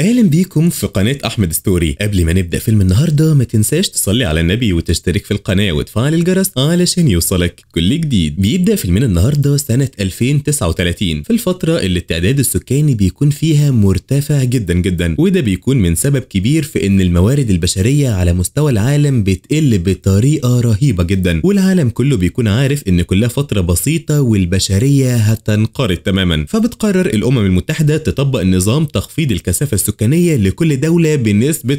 اهلا بيكم في قناه احمد ستوري قبل ما نبدا فيلم النهارده ما تنساش تصلي على النبي وتشترك في القناه وتفعل الجرس علشان يوصلك كل جديد بيبدا فيلمنا النهارده سنه 2039 في الفتره اللي التعداد السكاني بيكون فيها مرتفع جدا جدا وده بيكون من سبب كبير في ان الموارد البشريه على مستوى العالم بتقل بطريقه رهيبه جدا والعالم كله بيكون عارف ان كلها فتره بسيطه والبشريه هتنقرض تماما فبتقرر الامم المتحده تطبق نظام تخفيض الكثافه السكانية السكانية لكل دولة بنسبة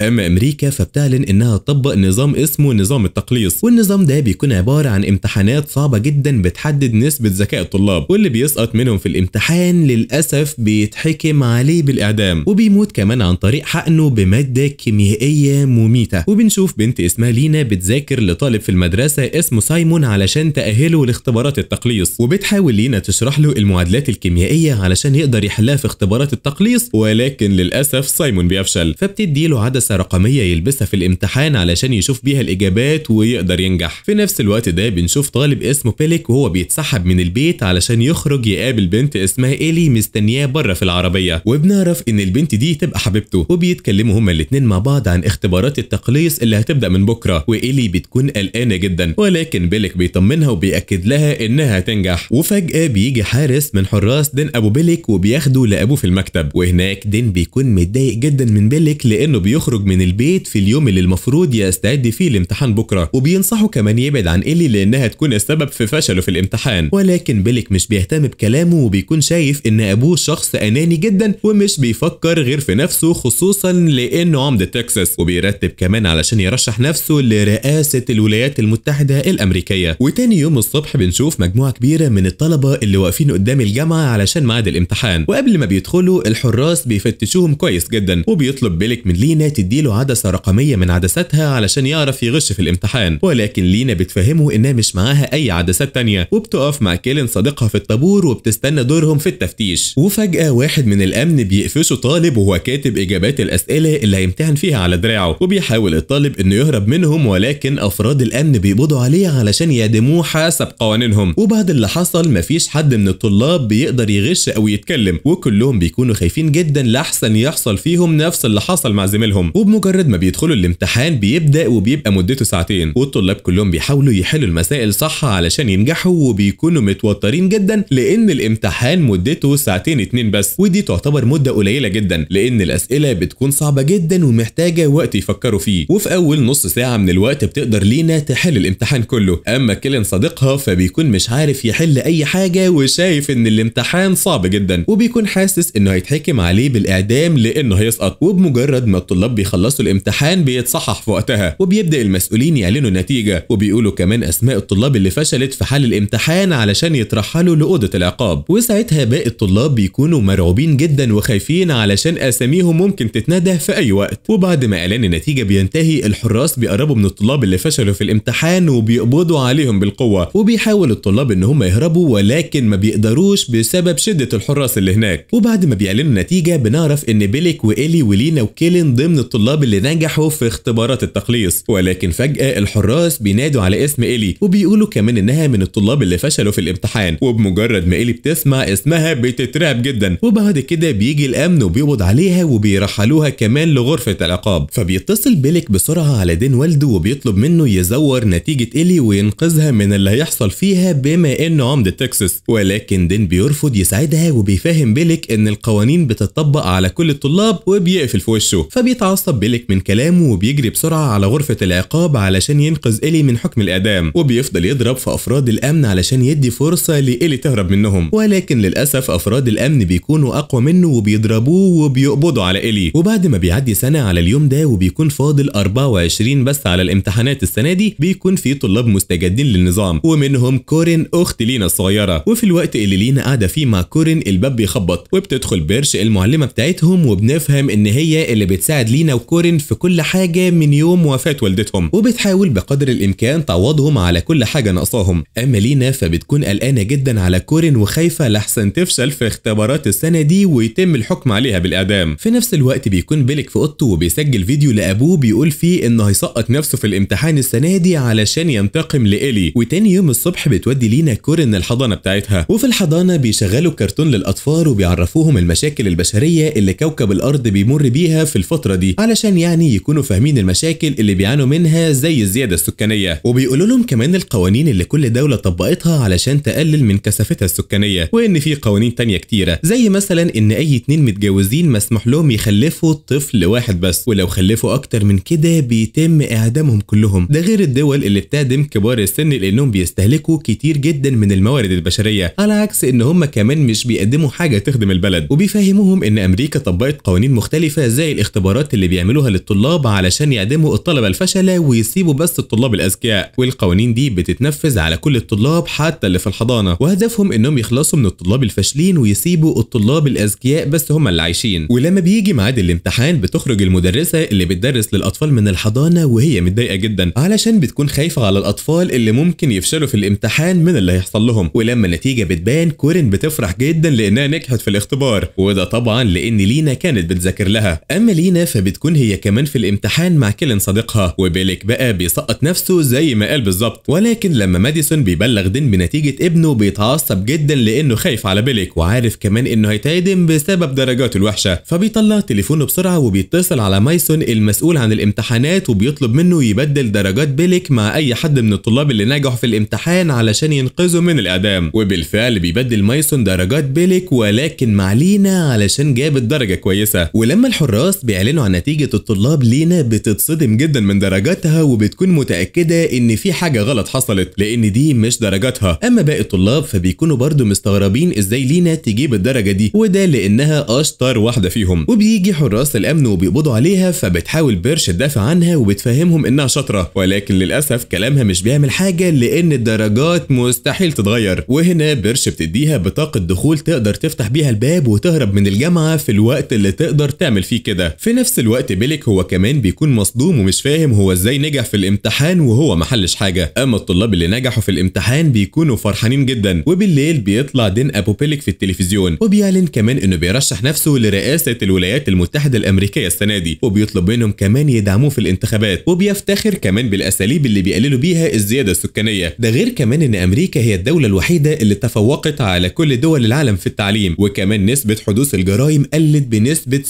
5% أما أمريكا فبتعلن إنها تطبق نظام اسمه نظام التقليص والنظام ده بيكون عبارة عن امتحانات صعبة جدا بتحدد نسبة ذكاء الطلاب واللي بيسقط منهم في الامتحان للأسف بيتحكم عليه بالإعدام وبيموت كمان عن طريق حقنه بمادة كيميائية مميتة وبنشوف بنت اسمها لينا بتذاكر لطالب في المدرسة اسمه سايمون علشان تأهله لاختبارات التقليص وبتحاول لينا تشرح له المعادلات الكيميائية علشان يقدر يحلها في اختبارات التقليص ولا لكن للأسف سايمون بيفشل فبتدي له عدسة رقمية يلبسها في الامتحان علشان يشوف بيها الإجابات ويقدر ينجح في نفس الوقت ده بنشوف طالب اسمه بيليك وهو بيتسحب من البيت علشان يخرج يقابل بنت اسمها إيلي مستنياه بره في العربية وبنعرف إن البنت دي تبقى حبيبته وبيتكلموا هما الاتنين مع بعض عن اختبارات التقليص اللي هتبدأ من بكرة وإيلي بتكون قلقانة جدا ولكن بيليك بيطمنها وبيأكد لها إنها هتنجح وفجأة بيجي حارس من حراس دين أبو بيليك وبياخده لأبوه في المكتب وهناك دين بيكون متضايق جدا من بيلك لانه بيخرج من البيت في اليوم اللي المفروض يستعد فيه لامتحان بكره وبينصحه كمان يبعد عن إلي لانها تكون السبب في فشله في الامتحان ولكن بيلك مش بيهتم بكلامه وبيكون شايف ان ابوه شخص اناني جدا ومش بيفكر غير في نفسه خصوصا لانه عمدة تكساس وبيرتب كمان علشان يرشح نفسه لرئاسة الولايات المتحدة الامريكية وتاني يوم الصبح بنشوف مجموعة كبيرة من الطلبة اللي واقفين قدام الجامعة علشان ميعاد الامتحان وقبل ما بيدخلوا الحراس بيفتشوهم كويس جدا وبيطلب بيلك من لينا تديله عدسه رقميه من عدساتها علشان يعرف يغش في الامتحان ولكن لينا بتفهمه انها مش معاها اي عدسات تانية وبتقف مع كيلن صديقها في الطابور وبتستنى دورهم في التفتيش وفجاه واحد من الامن بيقفشه طالب وهو كاتب اجابات الاسئله اللي هيمتحن فيها على دراعه وبيحاول الطالب انه يهرب منهم ولكن افراد الامن بيقبضوا عليه علشان يعدموه حسب قوانينهم وبعد اللي حصل مفيش حد من الطلاب بيقدر يغش او يتكلم وكلهم بيكونوا خايفين جدا جدا لاحسن يحصل فيهم نفس اللي حصل مع زميلهم وبمجرد ما بيدخلوا الامتحان بيبدا وبيبقى مدته ساعتين والطلاب كلهم بيحاولوا يحلوا المسائل صح علشان ينجحوا وبيكونوا متوترين جدا لان الامتحان مدته ساعتين اتنين بس ودي تعتبر مده قليله جدا لان الاسئله بتكون صعبه جدا ومحتاجه وقت يفكروا فيه وفي اول نص ساعه من الوقت بتقدر لينا تحل الامتحان كله اما كيلن صديقها فبيكون مش عارف يحل اي حاجه وشايف ان الامتحان صعب جدا وبيكون حاسس انه هيتحكم عليه عليه بالاعدام لانه هيسقط وبمجرد ما الطلاب بيخلصوا الامتحان بيتصحح في وقتها وبيبدا المسؤولين يعلنوا النتيجه وبيقولوا كمان اسماء الطلاب اللي فشلت في حل الامتحان علشان يترحلوا لاوضه العقاب وساعتها باقي الطلاب بيكونوا مرعوبين جدا وخايفين علشان اساميهم ممكن تتنادى في اي وقت وبعد ما اعلان النتيجه بينتهي الحراس بيقربوا من الطلاب اللي فشلوا في الامتحان وبيقبضوا عليهم بالقوه وبيحاول الطلاب ان هم يهربوا ولكن ما بيقدروش بسبب شده الحراس اللي هناك وبعد ما بيعلنوا النتيجه بنعرف إن بيليك وإيلي ولينا وكيلن ضمن الطلاب اللي نجحوا في اختبارات التقليص ولكن فجأة الحراس بينادوا على اسم إيلي وبيقولوا كمان إنها من الطلاب اللي فشلوا في الامتحان وبمجرد ما إيلي بتسمع اسمها بتترعب جدا وبعد كده بيجي الأمن وبيقبض عليها وبيرحلوها كمان لغرفة العقاب فبيتصل بيليك بسرعة على دين والده وبيطلب منه يزور نتيجة إيلي وينقذها من اللي هيحصل فيها بما إنه عمدة تكساس ولكن دين بيرفض يساعدها وبيفهم بيليك إن القوانين بتطبق بيطبق على كل الطلاب وبيقفل في وشه فبيتعصب بيلك من كلامه وبيجري بسرعه على غرفه العقاب علشان ينقذ الي من حكم الاعدام وبيفضل يضرب في افراد الامن علشان يدي فرصه لالي تهرب منهم ولكن للاسف افراد الامن بيكونوا اقوى منه وبيضربوه وبيقبضوا على الي وبعد ما بيعدي سنه على اليوم ده وبيكون فاضل 24 بس على الامتحانات السنه دي بيكون في طلاب مستجدين للنظام ومنهم كورين اخت لينا الصغيره وفي الوقت اللي لينا قاعده فيه مع كورين الباب بيخبط وبتدخل بيرش المعلم المعلمة بتاعتهم وبنفهم ان هي اللي بتساعد لينا وكورين في كل حاجة من يوم وفاة والدتهم وبتحاول بقدر الامكان تعوضهم على كل حاجة ناقصاهم اما لينا فبتكون قلقانة جدا على كورين وخايفة لحسن تفشل في اختبارات السنة دي ويتم الحكم عليها بالاعدام في نفس الوقت بيكون بيلك في اوضته وبيسجل فيديو لابوه بيقول فيه انه هيسقط نفسه في الامتحان السنة دي علشان ينتقم لإلي وتاني يوم الصبح بتودي لينا كورين الحضانة بتاعتها وفي الحضانة بيشغلوا كرتون للاطفال وبيعرفوهم المشاكل البشرية الحريه اللي كوكب الارض بيمر بيها في الفتره دي علشان يعني يكونوا فاهمين المشاكل اللي بيعانوا منها زي الزياده السكانيه وبيقولوا لهم كمان القوانين اللي كل دوله طبقتها علشان تقلل من كثافتها السكانيه وان في قوانين تانية كتيره زي مثلا ان اي اتنين متجوزين مسموح لهم يخلفوا طفل واحد بس ولو خلفوا اكتر من كده بيتم اعدامهم كلهم ده غير الدول اللي بتعدم كبار السن لانهم بيستهلكوا كتير جدا من الموارد البشريه على عكس ان هم كمان مش بيقدموا حاجه تخدم البلد وبيفهموهم ان امريكا طبقت قوانين مختلفه زي الاختبارات اللي بيعملوها للطلاب علشان يعدموا الطلبه الفشله ويسيبوا بس الطلاب الاذكياء والقوانين دي بتتنفذ على كل الطلاب حتى اللي في الحضانه وهدفهم انهم يخلصوا من الطلاب الفاشلين ويسيبوا الطلاب الاذكياء بس هم اللي عايشين ولما بيجي ميعاد الامتحان بتخرج المدرسه اللي بتدرس للاطفال من الحضانه وهي متضايقه جدا علشان بتكون خايفه على الاطفال اللي ممكن يفشلوا في الامتحان من اللي هيحصل لهم ولما النتيجه بتبان كورن بتفرح جدا لانها نجحت في الاختبار وده طبعا لان لينا كانت بتذاكر لها اما لينا فبتكون هي كمان في الامتحان مع كيلن صديقها وبيلك بقى بيسقط نفسه زي ما قال بالظبط ولكن لما ماديسون بيبلغ دين بنتيجه ابنه بيتعصب جدا لانه خايف على بيلك وعارف كمان انه هيتعدم بسبب درجاته الوحشه فبيطلع تليفونه بسرعه وبيتصل على مايسون المسؤول عن الامتحانات وبيطلب منه يبدل درجات بيلك مع اي حد من الطلاب اللي نجحوا في الامتحان علشان ينقذه من الاعدام وبالفعل بيبدل مايسون درجات بيلك ولكن مع لينا علشان عشان جابت درجه كويسه ولما الحراس بيعلنوا عن نتيجه الطلاب لينا بتتصدم جدا من درجاتها وبتكون متاكده ان في حاجه غلط حصلت لان دي مش درجاتها اما باقي الطلاب فبيكونوا برضو مستغربين ازاي لينا تجيب الدرجه دي وده لانها اشطر واحده فيهم وبيجي حراس الامن وبيقبضوا عليها فبتحاول بيرش تدافع عنها وبتفهمهم انها شاطره ولكن للاسف كلامها مش بيعمل حاجه لان الدرجات مستحيل تتغير وهنا بيرش بتديها بطاقه دخول تقدر تفتح بيها الباب وتهرب من الجامعه الجامعه في الوقت اللي تقدر تعمل فيه كده في نفس الوقت بيلك هو كمان بيكون مصدوم ومش فاهم هو ازاي نجح في الامتحان وهو محلش حاجه اما الطلاب اللي نجحوا في الامتحان بيكونوا فرحانين جدا وبالليل بيطلع دين ابو بيلك في التلفزيون وبيعلن كمان انه بيرشح نفسه لرئاسه الولايات المتحده الامريكيه السنه دي وبيطلب منهم كمان يدعموه في الانتخابات وبيفتخر كمان بالاساليب اللي بيقللوا بيها الزياده السكانيه ده غير كمان ان امريكا هي الدوله الوحيده اللي تفوقت على كل دول العالم في التعليم وكمان نسبه حدوث الجرائم الجرائم قلت بنسبة 26%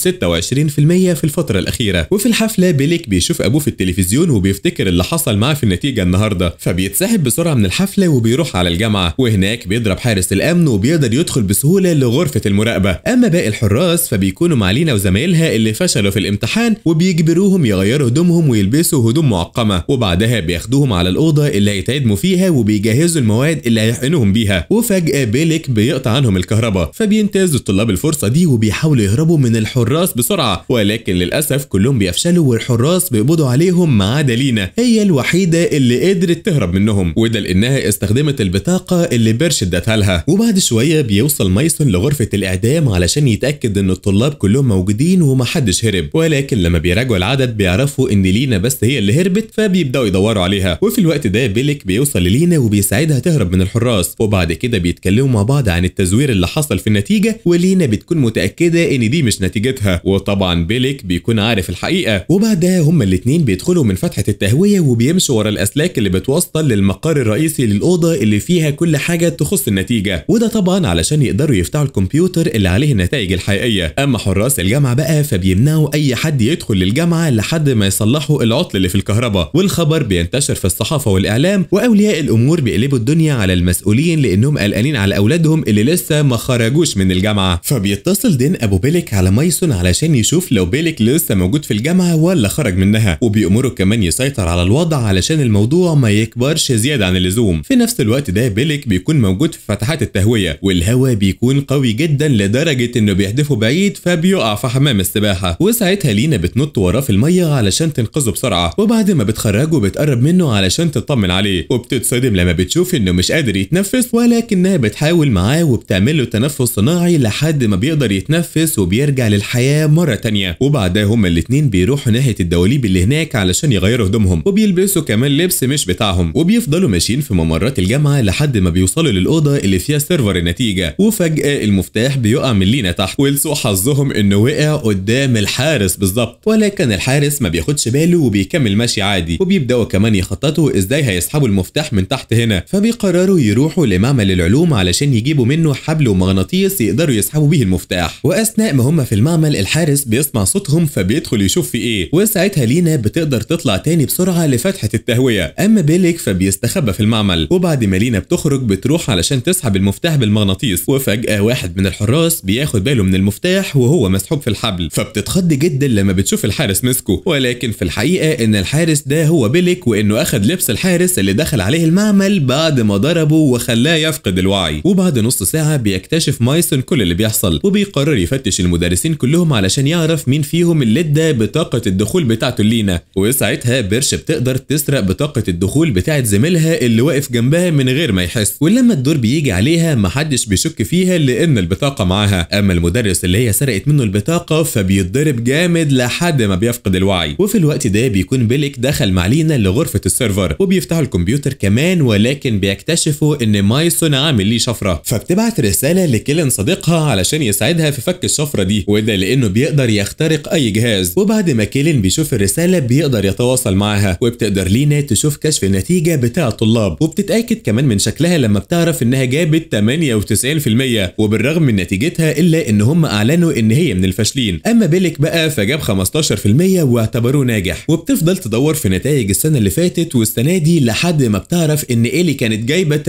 في الفترة الأخيرة وفي الحفلة بيليك بيشوف أبوه في التلفزيون وبيفتكر اللي حصل معاه في النتيجة النهاردة فبيتسحب بسرعة من الحفلة وبيروح على الجامعة وهناك بيضرب حارس الأمن وبيقدر يدخل بسهولة لغرفة المراقبة أما باقي الحراس فبيكونوا مع لينا وزمايلها اللي فشلوا في الامتحان وبيجبروهم يغيروا هدومهم ويلبسوا هدوم معقمة وبعدها بياخدوهم على الأوضة اللي هيتعدموا فيها وبيجهزوا المواد اللي هيحقنوهم بيها وفجأة بيليك بيقطع عنهم الكهرباء فبينتازوا الطلاب الفرصة دي وبي بيحاولوا يهربوا من الحراس بسرعة ولكن للأسف كلهم بيفشلوا والحراس بيقبضوا عليهم ما عدا لينا هي الوحيدة اللي قدرت تهرب منهم وده لأنها استخدمت البطاقة اللي بيرش ادتها لها وبعد شوية بيوصل مايسون لغرفة الإعدام علشان يتأكد إن الطلاب كلهم موجودين ومحدش هرب ولكن لما بيراجعوا العدد بيعرفوا إن لينا بس هي اللي هربت فبيبدأوا يدوروا عليها وفي الوقت ده بيلك بيوصل للينا وبيساعدها تهرب من الحراس وبعد كده بيتكلموا مع بعض عن التزوير اللي حصل في النتيجة ولينا بتكون متأكدة متأكدة إن دي مش نتيجتها وطبعا بيلك بيكون عارف الحقيقة وبعدها هما الاتنين بيدخلوا من فتحة التهوية وبيمشوا ورا الأسلاك اللي بتوصل للمقر الرئيسي للأوضة اللي فيها كل حاجة تخص النتيجة وده طبعا علشان يقدروا يفتحوا الكمبيوتر اللي عليه النتائج الحقيقية أما حراس الجامعة بقى فبيمنعوا أي حد يدخل للجامعة لحد ما يصلحوا العطل اللي في الكهرباء والخبر بينتشر في الصحافة والإعلام وأولياء الأمور بيقلبوا الدنيا على المسؤولين لأنهم قلقانين على أولادهم اللي لسه ما خرجوش من الجامعة فبيتصل بينادن ابو بيلك على مايسون علشان يشوف لو بيلك لسه موجود في الجامعه ولا خرج منها وبيأمره كمان يسيطر على الوضع علشان الموضوع ما يكبرش زياده عن اللزوم في نفس الوقت ده بيلك بيكون موجود في فتحات التهويه والهواء بيكون قوي جدا لدرجه انه بيهدفه بعيد فبيقع في حمام السباحه وساعتها لينا بتنط وراه في الميه علشان تنقذه بسرعه وبعد ما بتخرجه بتقرب منه علشان تطمن عليه وبتتصدم لما بتشوف انه مش قادر يتنفس ولكنها بتحاول معاه وبتعمل له تنفس صناعي لحد ما بيقدر يتنفس بيتنفس وبيرجع للحياه مره تانية وبعدها هما الاتنين بيروحوا ناحيه الدواليب اللي هناك علشان يغيروا هدومهم وبيلبسوا كمان لبس مش بتاعهم وبيفضلوا ماشيين في ممرات الجامعه لحد ما بيوصلوا للاوضه اللي فيها سيرفر النتيجه وفجاه المفتاح بيقع من لينا تحت ولسوء حظهم انه وقع قدام الحارس بالظبط ولكن الحارس ما بياخدش باله وبيكمل ماشي عادي وبيبداوا كمان يخططوا ازاي هيسحبوا المفتاح من تحت هنا فبيقرروا يروحوا لمعمل العلوم علشان يجيبوا منه حبل ومغناطيس يقدروا يسحبوا بيه المفتاح واثناء ما هم في المعمل الحارس بيسمع صوتهم فبيدخل يشوف في ايه وساعتها لينا بتقدر تطلع تاني بسرعه لفتحه التهويه اما بيليك فبيستخبى في المعمل وبعد ما لينا بتخرج بتروح علشان تسحب المفتاح بالمغناطيس وفجاه واحد من الحراس بياخد باله من المفتاح وهو مسحوب في الحبل فبتتخض جدا لما بتشوف الحارس مسكه ولكن في الحقيقه ان الحارس ده هو بيليك وانه اخد لبس الحارس اللي دخل عليه المعمل بعد ما ضربه وخلاه يفقد الوعي وبعد نص ساعه بيكتشف مايسون كل اللي بيحصل وبيقرر قرر يفتش المدرسين كلهم علشان يعرف مين فيهم اللي ادى بطاقة الدخول بتاعته لينا وساعتها بيرش بتقدر تسرق بطاقة الدخول بتاعة زميلها اللي واقف جنبها من غير ما يحس ولما الدور بيجي عليها محدش بيشك فيها لأن البطاقة معاها أما المدرس اللي هي سرقت منه البطاقة فبيتضرب جامد لحد ما بيفقد الوعي وفي الوقت ده بيكون بيليك دخل مع لينا لغرفة السيرفر وبيفتحوا الكمبيوتر كمان ولكن بيكتشفوا إن مايسون عامل ليه شفرة فبتبعت رسالة لكيلن صديقها علشان يساعدها في فك الشفره دي وده لانه بيقدر يخترق اي جهاز وبعد ما كيلين بيشوف الرساله بيقدر يتواصل معاها وبتقدر لينا تشوف كشف النتيجه بتاع الطلاب وبتتاكد كمان من شكلها لما بتعرف انها جابت 98% وبالرغم من نتيجتها الا ان هم اعلنوا ان هي من الفاشلين اما بيلك بقى فجاب 15% واعتبروه ناجح وبتفضل تدور في نتائج السنه اللي فاتت والسنه دي لحد ما بتعرف ان ايلي كانت جايبه 88%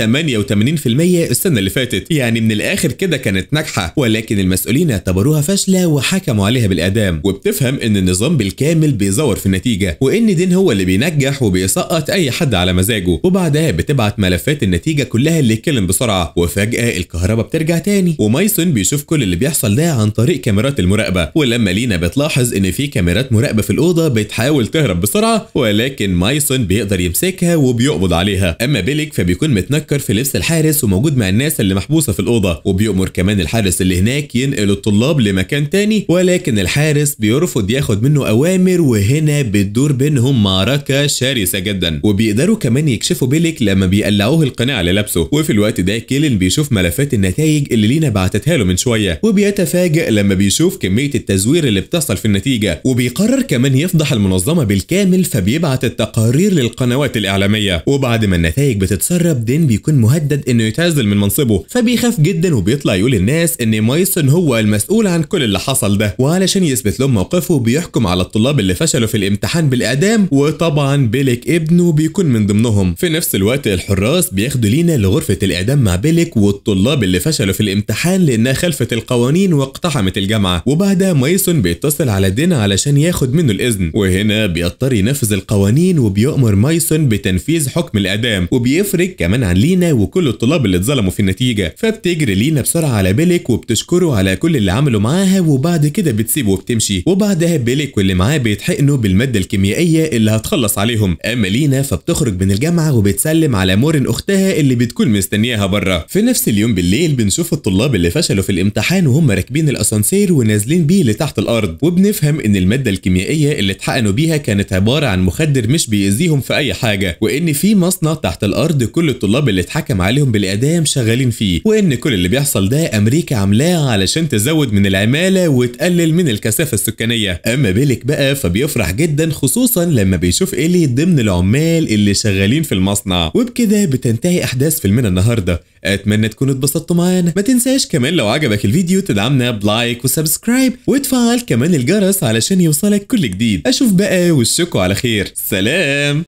السنه اللي فاتت يعني من الاخر كده كانت ناجحه ولكن المسؤولين المسؤولين اعتبروها فاشله وحكموا عليها بالاعدام وبتفهم ان النظام بالكامل بيزور في النتيجه وان دين هو اللي بينجح وبيسقط اي حد على مزاجه وبعدها بتبعت ملفات النتيجه كلها اللي يتكلم بسرعه وفجاه الكهرباء بترجع تاني ومايسون بيشوف كل اللي بيحصل ده عن طريق كاميرات المراقبه ولما لينا بتلاحظ ان في كاميرات مراقبه في الاوضه بتحاول تهرب بسرعه ولكن مايسون بيقدر يمسكها وبيقبض عليها اما بيليك فبيكون متنكر في لبس الحارس وموجود مع الناس اللي محبوسه في الاوضه وبيأمر كمان الحارس اللي هناك ينقل ينقل الطلاب لمكان تاني ولكن الحارس بيرفض ياخد منه أوامر وهنا بتدور بينهم معركة شرسة جدا وبيقدروا كمان يكشفوا بيلك لما بيقلعوه القناع اللي لابسه وفي الوقت ده كيلن بيشوف ملفات النتائج اللي لينا بعتتها له من شوية وبيتفاجئ لما بيشوف كمية التزوير اللي بتحصل في النتيجة وبيقرر كمان يفضح المنظمة بالكامل فبيبعت التقارير للقنوات الإعلامية وبعد ما النتائج بتتسرب دين بيكون مهدد إنه يتعزل من منصبه فبيخاف جدا وبيطلع يقول للناس إن مايسون هو هو المسؤول عن كل اللي حصل ده وعلشان يثبت لهم موقفه بيحكم على الطلاب اللي فشلوا في الامتحان بالإعدام وطبعا بيلك ابنه بيكون من ضمنهم في نفس الوقت الحراس بياخدوا لينا لغرفة الإعدام مع بيلك والطلاب اللي فشلوا في الامتحان لأنها خلفت القوانين واقتحمت الجامعة وبعدها مايسون بيتصل على دينا علشان ياخد منه الإذن وهنا بيضطر ينفذ القوانين وبيؤمر مايسون بتنفيذ حكم الإعدام وبيفرج كمان عن لينا وكل الطلاب اللي اتظلموا في النتيجة فبتجري لينا بسرعة على بيلك وبتشكره على كل كل اللي عمله معاها وبعد كده بتسيبه وبتمشي وبعدها بيليك واللي معاه بيتحقنوا بالماده الكيميائيه اللي هتخلص عليهم اما لينا فبتخرج من الجامعه وبتسلم على مورن اختها اللي بتكون مستنياها بره في نفس اليوم بالليل بنشوف الطلاب اللي فشلوا في الامتحان وهم راكبين الاسانسير ونازلين بيه لتحت الارض وبنفهم ان الماده الكيميائيه اللي اتحقنوا بيها كانت عباره عن مخدر مش بيأذيهم في اي حاجه وان في مصنع تحت الارض كل الطلاب اللي اتحكم عليهم بالاعدام شغالين فيه وان كل اللي بيحصل ده امريكا عاملاه علشان تزود من العمالة وتقلل من الكثافة السكانية أما بيلك بقى فبيفرح جدا خصوصا لما بيشوف الي ضمن العمال اللي شغالين في المصنع وبكده بتنتهي أحداث فيلمنا النهاردة أتمنى تكونوا اتبسطتوا معانا ما تنساش كمان لو عجبك الفيديو تدعمنا بلايك وسبسكرايب وتفعل كمان الجرس علشان يوصلك كل جديد أشوف بقى وشكوا على خير سلام